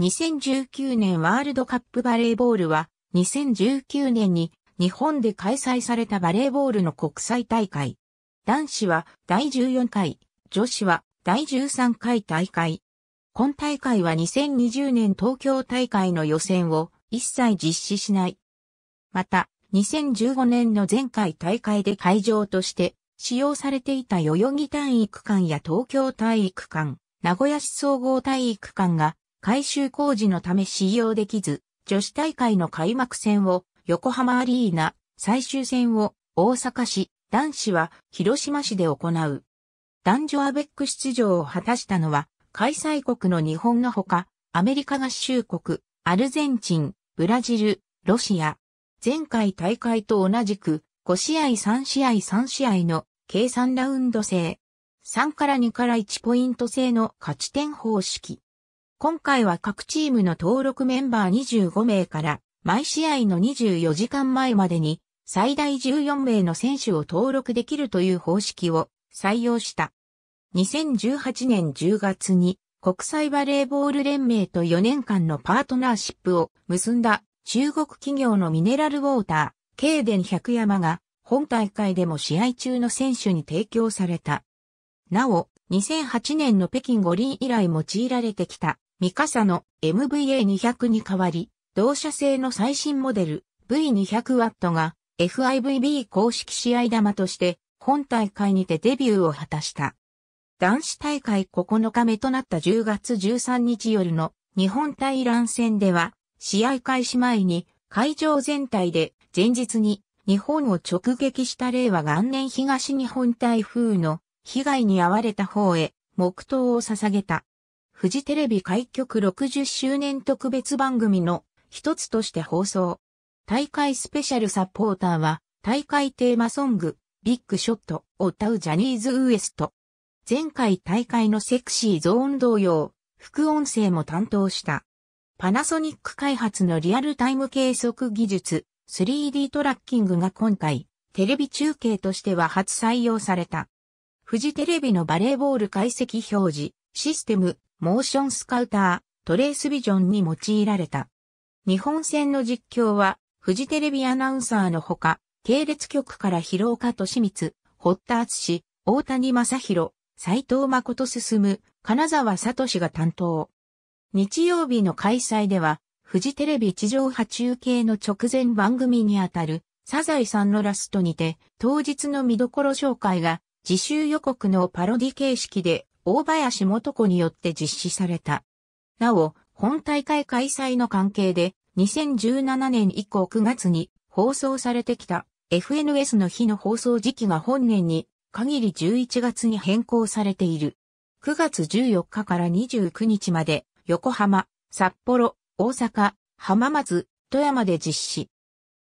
2019年ワールドカップバレーボールは、2019年に日本で開催されたバレーボールの国際大会。男子は第14回、女子は第13回大会。今大会は2020年東京大会の予選を一切実施しない。また、2015年の前回大会で会場として使用されていた代々木体育館や東京体育館、名古屋市総合体育館が改修工事のため使用できず、女子大会の開幕戦を横浜アリーナ、最終戦を大阪市、男子は広島市で行う。男女アベック出場を果たしたのは、開催国の日本のほか、アメリカ合衆国、アルゼンチン、ブラジル、ロシア。前回大会と同じく、5試合3試合3試合の計算ラウンド制。3から2から1ポイント制の勝ち点方式。今回は各チームの登録メンバー25名から毎試合の24時間前までに最大14名の選手を登録できるという方式を採用した。2018年10月に国際バレーボール連盟と4年間のパートナーシップを結んだ中国企業のミネラルウォーター、ケーデン100山が本大会でも試合中の選手に提供された。なお、2008年の北京五輪以来用いられてきたミカサの MVA200 に代わり、同社製の最新モデル V200W が FIVB 公式試合玉として本大会にてデビューを果たした。男子大会9日目となった10月13日夜の日本対イラン戦では、試合開始前に会場全体で前日に日本を直撃した令和元年東日本台風の被害に遭われた方へ黙祷を捧げた。フジテレビ開局60周年特別番組の一つとして放送。大会スペシャルサポーターは、大会テーマソング、ビッグショットを歌うジャニーズ WEST。前回大会のセクシーゾーン同様、副音声も担当した。パナソニック開発のリアルタイム計測技術、3D トラッキングが今回、テレビ中継としては初採用された。フジテレビのバレーボール解析表示、システム、モーションスカウター、トレースビジョンに用いられた。日本戦の実況は、フジテレビアナウンサーのほか、系列局から広岡敏光、堀田敦史、大谷正宏、斎藤誠進、金沢聡が担当。日曜日の開催では、フジテレビ地上波中継の直前番組にあたる、サザエさんのラストにて、当日の見どころ紹介が、自習予告のパロディ形式で大林元子によって実施された。なお、本大会開催の関係で、2017年以降9月に放送されてきた FNS の日の放送時期が本年に限り11月に変更されている。9月14日から29日まで横浜、札幌、大阪、浜松、富山で実施。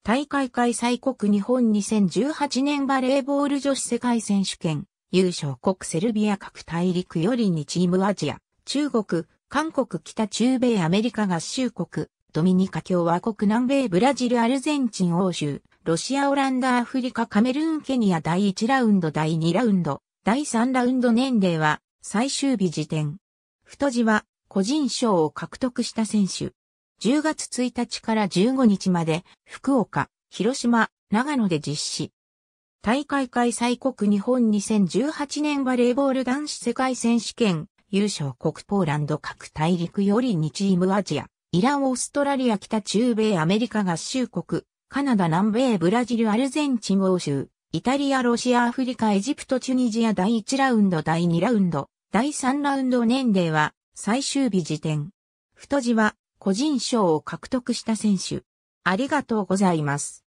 大会開催国日本2018年バレーボール女子世界選手権優勝国セルビア各大陸よりにチームアジア、中国、韓国北中米アメリカ合衆国、ドミニカ共和国南米ブラジルアルゼンチン欧州、ロシアオランダアフリカカメルーンケニア第1ラウンド第2ラウンド、第3ラウンド年齢は最終日時点。太字は個人賞を獲得した選手。10月1日から15日まで福岡、広島、長野で実施。大会開催国日本2018年バレーボール男子世界選手権優勝国ポーランド各大陸より2チームアジア、イランオーストラリア北中米アメリカ合衆国、カナダ南米ブラジルアルゼンチン欧州、イタリアロシアアフリカエジプトチュニジア第1ラウンド第2ラウンド、第3ラウンド年齢は最終日時点。太字は個人賞を獲得した選手。ありがとうございます。